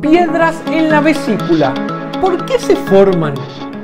Piedras en la vesícula. ¿Por qué se forman?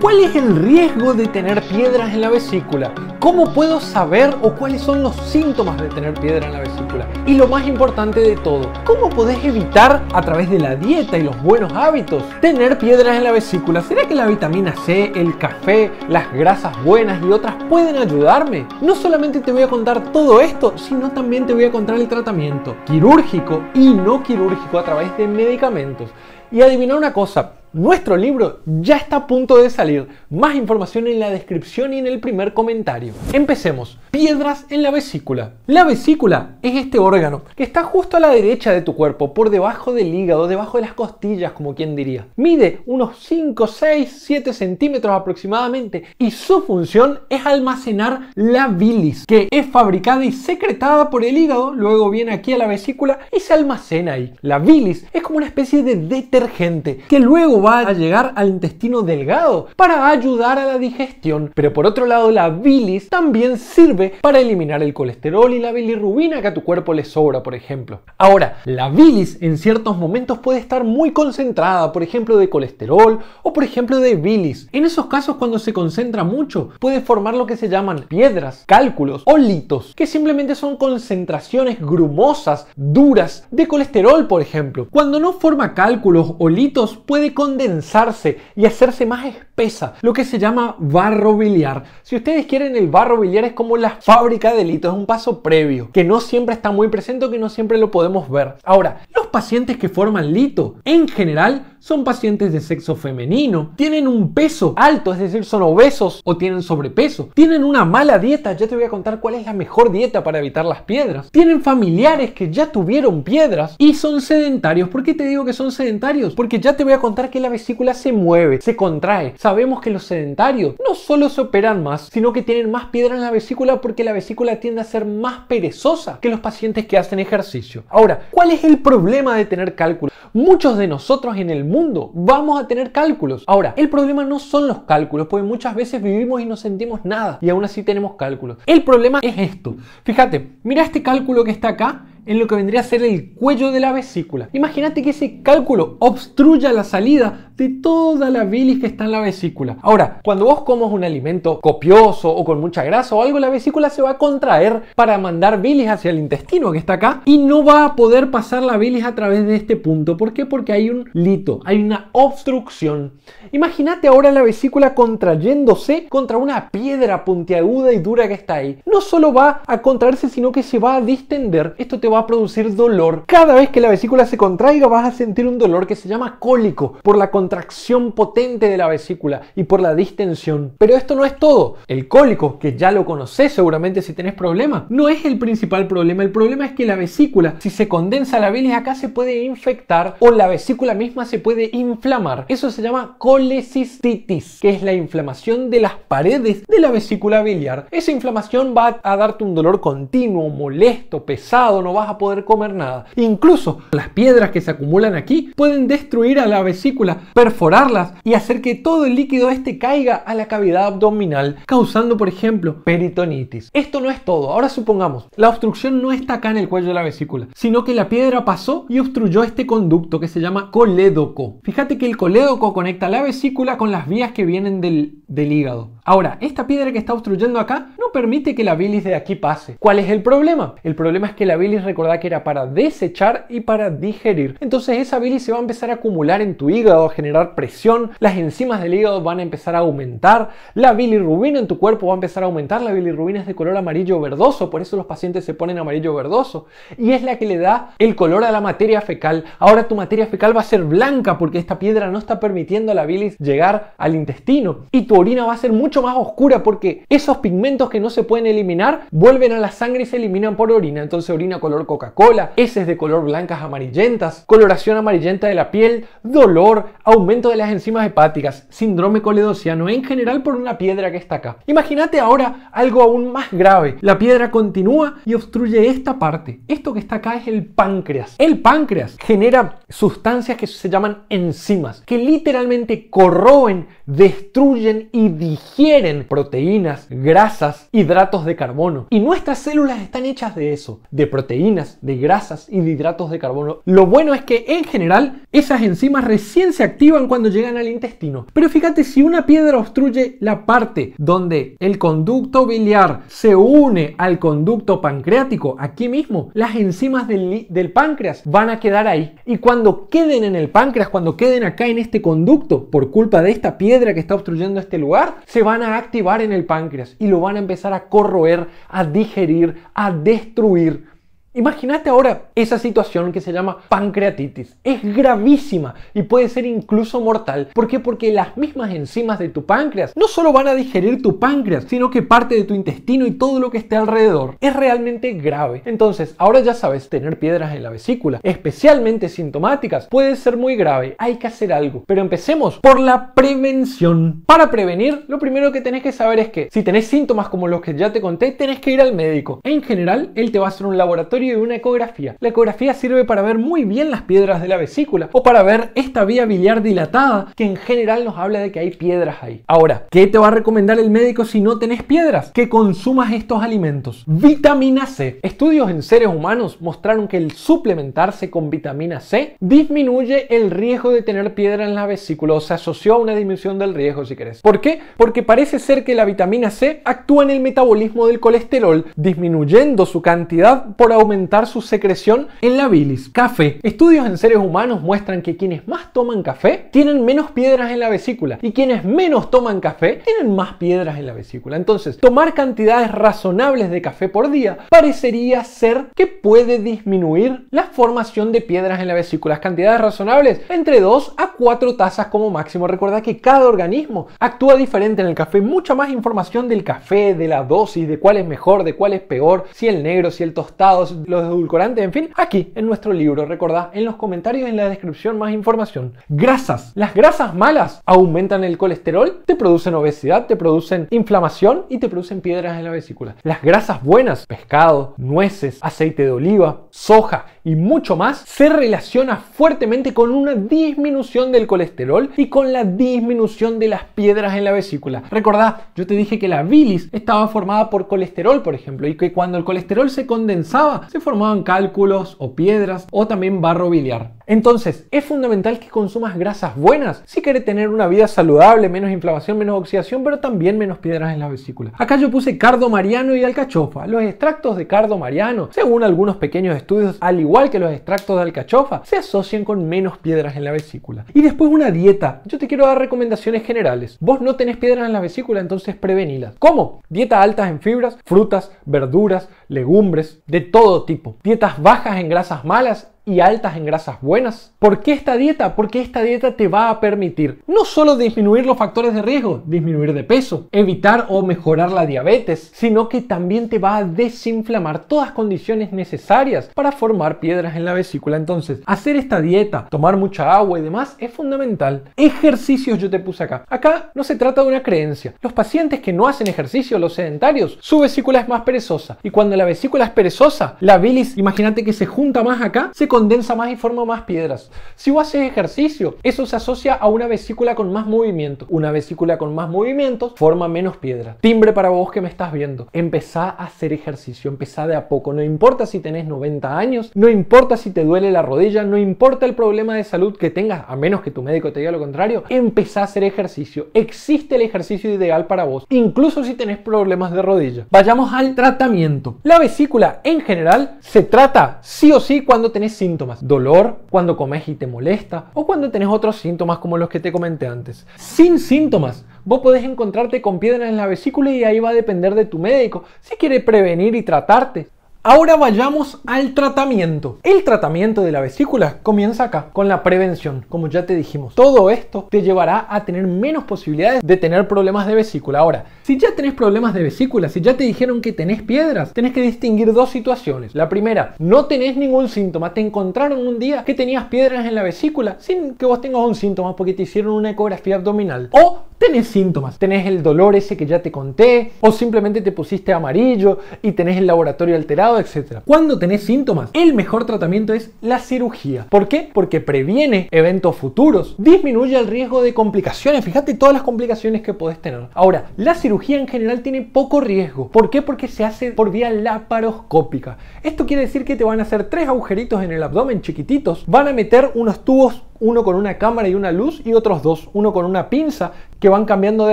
¿Cuál es el riesgo de tener piedras en la vesícula? ¿Cómo puedo saber o cuáles son los síntomas de tener piedra en la vesícula? Y lo más importante de todo, ¿cómo podés evitar a través de la dieta y los buenos hábitos tener piedras en la vesícula? ¿Será que la vitamina C, el café, las grasas buenas y otras pueden ayudarme? No solamente te voy a contar todo esto, sino también te voy a contar el tratamiento quirúrgico y no quirúrgico a través de medicamentos. Y adivina una cosa, nuestro libro ya está a punto de salir. Más información en la descripción y en el primer comentario. Empecemos. Piedras en la vesícula. La vesícula es este órgano que está justo a la derecha de tu cuerpo, por debajo del hígado, debajo de las costillas, como quien diría. Mide unos 5, 6, 7 centímetros aproximadamente y su función es almacenar la bilis, que es fabricada y secretada por el hígado, luego viene aquí a la vesícula y se almacena ahí. La bilis es como una especie de detergente que luego va a llegar al intestino delgado para ayudar a la digestión, pero por otro lado la bilis también sirve para eliminar el colesterol y la bilirrubina que a tu cuerpo le sobra, por ejemplo. Ahora, la bilis en ciertos momentos puede estar muy concentrada, por ejemplo de colesterol o por ejemplo de bilis. En esos casos cuando se concentra mucho puede formar lo que se llaman piedras, cálculos o litos, que simplemente son concentraciones grumosas, duras de colesterol, por ejemplo. Cuando no forma cálculos o litos puede con condensarse y hacerse más espesa, lo que se llama barro biliar. Si ustedes quieren, el barro biliar es como la fábrica de litos, es un paso previo, que no siempre está muy presente, que no siempre lo podemos ver. Ahora, los pacientes que forman lito, en general, son pacientes de sexo femenino, tienen un peso alto, es decir, son obesos o tienen sobrepeso, tienen una mala dieta, ya te voy a contar cuál es la mejor dieta para evitar las piedras, tienen familiares que ya tuvieron piedras y son sedentarios. ¿Por qué te digo que son sedentarios? Porque ya te voy a contar que la vesícula se mueve, se contrae. Sabemos que los sedentarios no solo se operan más, sino que tienen más piedras en la vesícula porque la vesícula tiende a ser más perezosa que los pacientes que hacen ejercicio. Ahora, ¿cuál es el problema de tener cálculos? Muchos de nosotros en el mundo vamos a tener cálculos. Ahora, el problema no son los cálculos, porque muchas veces vivimos y no sentimos nada y aún así tenemos cálculos. El problema es esto. Fíjate, mira este cálculo que está acá en lo que vendría a ser el cuello de la vesícula. Imagínate que ese cálculo obstruya la salida de toda la bilis que está en la vesícula. Ahora, cuando vos comes un alimento copioso o con mucha grasa o algo, la vesícula se va a contraer para mandar bilis hacia el intestino que está acá y no va a poder pasar la bilis a través de este punto. ¿Por qué? Porque hay un lito, hay una obstrucción. Imagínate ahora la vesícula contrayéndose contra una piedra puntiaguda y dura que está ahí. No solo va a contraerse, sino que se va a distender. Esto te va va a producir dolor. Cada vez que la vesícula se contraiga vas a sentir un dolor que se llama cólico por la contracción potente de la vesícula y por la distensión. Pero esto no es todo. El cólico, que ya lo conoces seguramente si tenés problema, no es el principal problema. El problema es que la vesícula, si se condensa la bilis acá, se puede infectar o la vesícula misma se puede inflamar. Eso se llama colecistitis, que es la inflamación de las paredes de la vesícula biliar. Esa inflamación va a darte un dolor continuo, molesto, pesado, no vas a poder comer nada. Incluso las piedras que se acumulan aquí pueden destruir a la vesícula, perforarlas y hacer que todo el líquido este caiga a la cavidad abdominal, causando por ejemplo peritonitis. Esto no es todo. Ahora supongamos, la obstrucción no está acá en el cuello de la vesícula, sino que la piedra pasó y obstruyó este conducto que se llama colédoco. Fíjate que el colédoco conecta la vesícula con las vías que vienen del, del hígado. Ahora, esta piedra que está obstruyendo acá no permite que la bilis de aquí pase. ¿Cuál es el problema? El problema es que la bilis recordar que era para desechar y para digerir. Entonces esa bilis se va a empezar a acumular en tu hígado, a generar presión, las enzimas del hígado van a empezar a aumentar, la bilirrubina en tu cuerpo va a empezar a aumentar, la bilirrubina es de color amarillo verdoso, por eso los pacientes se ponen amarillo verdoso, y es la que le da el color a la materia fecal. Ahora tu materia fecal va a ser blanca porque esta piedra no está permitiendo a la bilis llegar al intestino, y tu orina va a ser mucho más oscura porque esos pigmentos que no se pueden eliminar vuelven a la sangre y se eliminan por orina, entonces orina color Coca-Cola, heces de color blancas amarillentas, coloración amarillenta de la piel, dolor, aumento de las enzimas hepáticas, síndrome coledosiano, en general por una piedra que está acá. Imagínate ahora algo aún más grave. La piedra continúa y obstruye esta parte. Esto que está acá es el páncreas. El páncreas genera sustancias que se llaman enzimas, que literalmente corroen, destruyen y digieren proteínas, grasas, hidratos de carbono. Y nuestras células están hechas de eso, de proteínas de grasas y de hidratos de carbono. Lo bueno es que en general esas enzimas recién se activan cuando llegan al intestino. Pero fíjate, si una piedra obstruye la parte donde el conducto biliar se une al conducto pancreático, aquí mismo, las enzimas del, del páncreas van a quedar ahí. Y cuando queden en el páncreas, cuando queden acá en este conducto, por culpa de esta piedra que está obstruyendo este lugar, se van a activar en el páncreas y lo van a empezar a corroer, a digerir, a destruir. Imagínate ahora esa situación que se llama pancreatitis. Es gravísima y puede ser incluso mortal. ¿Por qué? Porque las mismas enzimas de tu páncreas no solo van a digerir tu páncreas, sino que parte de tu intestino y todo lo que esté alrededor. Es realmente grave. Entonces, ahora ya sabes, tener piedras en la vesícula, especialmente sintomáticas, puede ser muy grave. Hay que hacer algo. Pero empecemos por la prevención. Para prevenir, lo primero que tenés que saber es que si tenés síntomas como los que ya te conté, tenés que ir al médico. En general, él te va a hacer un laboratorio de una ecografía. La ecografía sirve para ver muy bien las piedras de la vesícula o para ver esta vía biliar dilatada que en general nos habla de que hay piedras ahí. Ahora, ¿qué te va a recomendar el médico si no tenés piedras? Que consumas estos alimentos. Vitamina C. Estudios en seres humanos mostraron que el suplementarse con vitamina C disminuye el riesgo de tener piedra en la vesícula o se asoció a una disminución del riesgo si querés. ¿Por qué? Porque parece ser que la vitamina C actúa en el metabolismo del colesterol disminuyendo su cantidad por aumentar su secreción en la bilis. Café. Estudios en seres humanos muestran que quienes más toman café tienen menos piedras en la vesícula y quienes menos toman café tienen más piedras en la vesícula. Entonces, tomar cantidades razonables de café por día parecería ser que puede disminuir la formación de piedras en la vesícula. Cantidades razonables entre 2 a 4 tazas como máximo. Recuerda que cada organismo actúa diferente en el café. Mucha más información del café, de la dosis, de cuál es mejor, de cuál es peor, si el negro, si el tostado, si los edulcorantes, en fin, aquí en nuestro libro. Recordad en los comentarios en la descripción más información. Grasas. Las grasas malas aumentan el colesterol, te producen obesidad, te producen inflamación y te producen piedras en la vesícula. Las grasas buenas, pescado, nueces, aceite de oliva, soja y mucho más, se relaciona fuertemente con una disminución del colesterol y con la disminución de las piedras en la vesícula. Recordad, yo te dije que la bilis estaba formada por colesterol, por ejemplo, y que cuando el colesterol se condensaba se formaban cálculos o piedras o también barro biliar. Entonces, es fundamental que consumas grasas buenas si quieres tener una vida saludable, menos inflamación, menos oxidación, pero también menos piedras en la vesícula. Acá yo puse cardo mariano y alcachofa. Los extractos de cardo mariano, según algunos pequeños estudios, al igual que los extractos de alcachofa, se asocian con menos piedras en la vesícula. Y después una dieta. Yo te quiero dar recomendaciones generales. Vos no tenés piedras en la vesícula, entonces prevenilas. ¿Cómo? Dieta altas en fibras, frutas, verduras, legumbres, de todo tipo. Dietas bajas en grasas malas y altas en grasas buenas. ¿Por qué esta dieta? Porque esta dieta te va a permitir no solo disminuir los factores de riesgo, disminuir de peso, evitar o mejorar la diabetes, sino que también te va a desinflamar todas condiciones necesarias para formar piedras en la vesícula. Entonces, hacer esta dieta, tomar mucha agua y demás es fundamental. Ejercicios yo te puse acá. Acá no se trata de una creencia. Los pacientes que no hacen ejercicio, los sedentarios, su vesícula es más perezosa. Y cuando la vesícula es perezosa, la bilis, imagínate que se junta más acá, se condensa más y forma más piedras. Si vos haces ejercicio, eso se asocia a una vesícula con más movimiento. Una vesícula con más movimientos forma menos piedra. Timbre para vos que me estás viendo. Empezá a hacer ejercicio, empezá de a poco. No importa si tenés 90 años, no importa si te duele la rodilla, no importa el problema de salud que tengas, a menos que tu médico te diga lo contrario, empezá a hacer ejercicio. Existe el ejercicio ideal para vos, incluso si tenés problemas de rodilla. Vayamos al tratamiento. La vesícula en general se trata sí o sí cuando tenés síntomas. Dolor, cuando comes y te molesta, o cuando tenés otros síntomas como los que te comenté antes. Sin síntomas, vos podés encontrarte con piedras en la vesícula y ahí va a depender de tu médico si quiere prevenir y tratarte. Ahora vayamos al tratamiento. El tratamiento de la vesícula comienza acá, con la prevención, como ya te dijimos. Todo esto te llevará a tener menos posibilidades de tener problemas de vesícula. Ahora, si ya tenés problemas de vesícula, si ya te dijeron que tenés piedras, tenés que distinguir dos situaciones. La primera, no tenés ningún síntoma, te encontraron un día que tenías piedras en la vesícula sin que vos tengas un síntoma porque te hicieron una ecografía abdominal. O tenés síntomas, tenés el dolor ese que ya te conté, o simplemente te pusiste amarillo y tenés el laboratorio alterado, etc. Cuando tenés síntomas, el mejor tratamiento es la cirugía. ¿Por qué? Porque previene eventos futuros, disminuye el riesgo de complicaciones, fíjate todas las complicaciones que podés tener. Ahora, la cirugía en general tiene poco riesgo. ¿Por qué? Porque se hace por vía laparoscópica. Esto quiere decir que te van a hacer tres agujeritos en el abdomen chiquititos, van a meter unos tubos uno con una cámara y una luz y otros dos, uno con una pinza que van cambiando de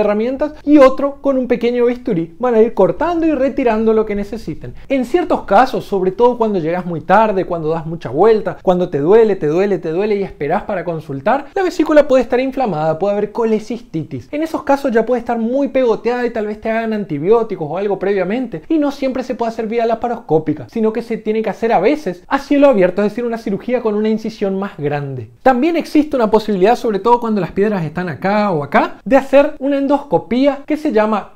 herramientas y otro con un pequeño bisturí. Van a ir cortando y retirando lo que necesiten. En ciertos casos, sobre todo cuando llegas muy tarde, cuando das mucha vuelta, cuando te duele, te duele, te duele y esperás para consultar, la vesícula puede estar inflamada, puede haber colecistitis. En esos casos ya puede estar muy pegoteada y tal vez te hagan antibióticos o algo previamente y no siempre se puede hacer vía laparoscópica, sino que se tiene que hacer a veces a cielo abierto, es decir, una cirugía con una incisión más grande. También existe una posibilidad, sobre todo cuando las piedras están acá o acá, hacer una endoscopía que se llama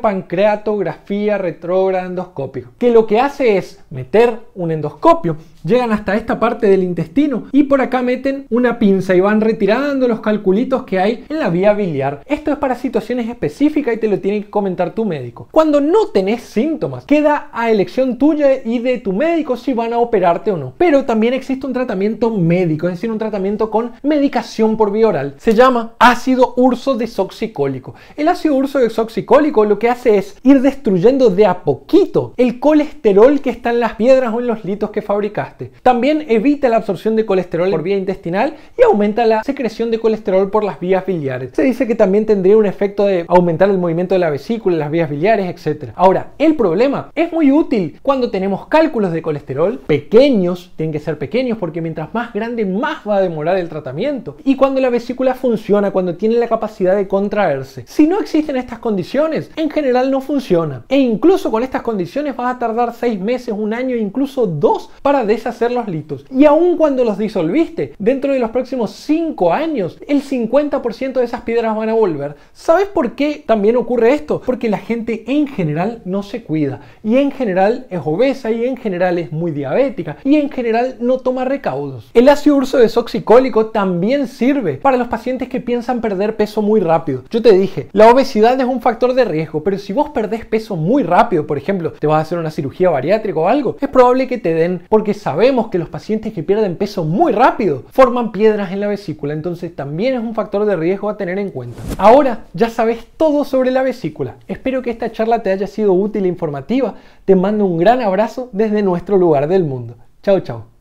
pancreatografía retrógrada endoscópica, que lo que hace es meter un endoscopio llegan hasta esta parte del intestino y por acá meten una pinza y van retirando los calculitos que hay en la vía biliar. Esto es para situaciones específicas y te lo tiene que comentar tu médico. Cuando no tenés síntomas, queda a elección tuya y de tu médico si van a operarte o no. Pero también existe un tratamiento médico, es decir, un tratamiento con medicación por vía oral. Se llama ácido urso desoxicólico. El ácido urso desoxicólico lo que hace es ir destruyendo de a poquito el colesterol que está en las piedras o en los litos que fabricas. También evita la absorción de colesterol por vía intestinal y aumenta la secreción de colesterol por las vías biliares. Se dice que también tendría un efecto de aumentar el movimiento de la vesícula, las vías biliares, etc. Ahora, el problema es muy útil cuando tenemos cálculos de colesterol pequeños, tienen que ser pequeños porque mientras más grande más va a demorar el tratamiento. Y cuando la vesícula funciona, cuando tiene la capacidad de contraerse. Si no existen estas condiciones, en general no funciona. E incluso con estas condiciones vas a tardar 6 meses, un año, incluso dos para hacer los litos. Y aun cuando los disolviste, dentro de los próximos 5 años, el 50% de esas piedras van a volver. ¿Sabes por qué también ocurre esto? Porque la gente en general no se cuida y en general es obesa y en general es muy diabética y en general no toma recaudos. El ácido urso desoxicólico también sirve para los pacientes que piensan perder peso muy rápido. Yo te dije, la obesidad es un factor de riesgo, pero si vos perdés peso muy rápido, por ejemplo, te vas a hacer una cirugía bariátrica o algo, es probable que te den porque sabemos que los pacientes que pierden peso muy rápido forman piedras en la vesícula, entonces también es un factor de riesgo a tener en cuenta. Ahora ya sabes todo sobre la vesícula. Espero que esta charla te haya sido útil e informativa. Te mando un gran abrazo desde nuestro lugar del mundo. Chao, chao.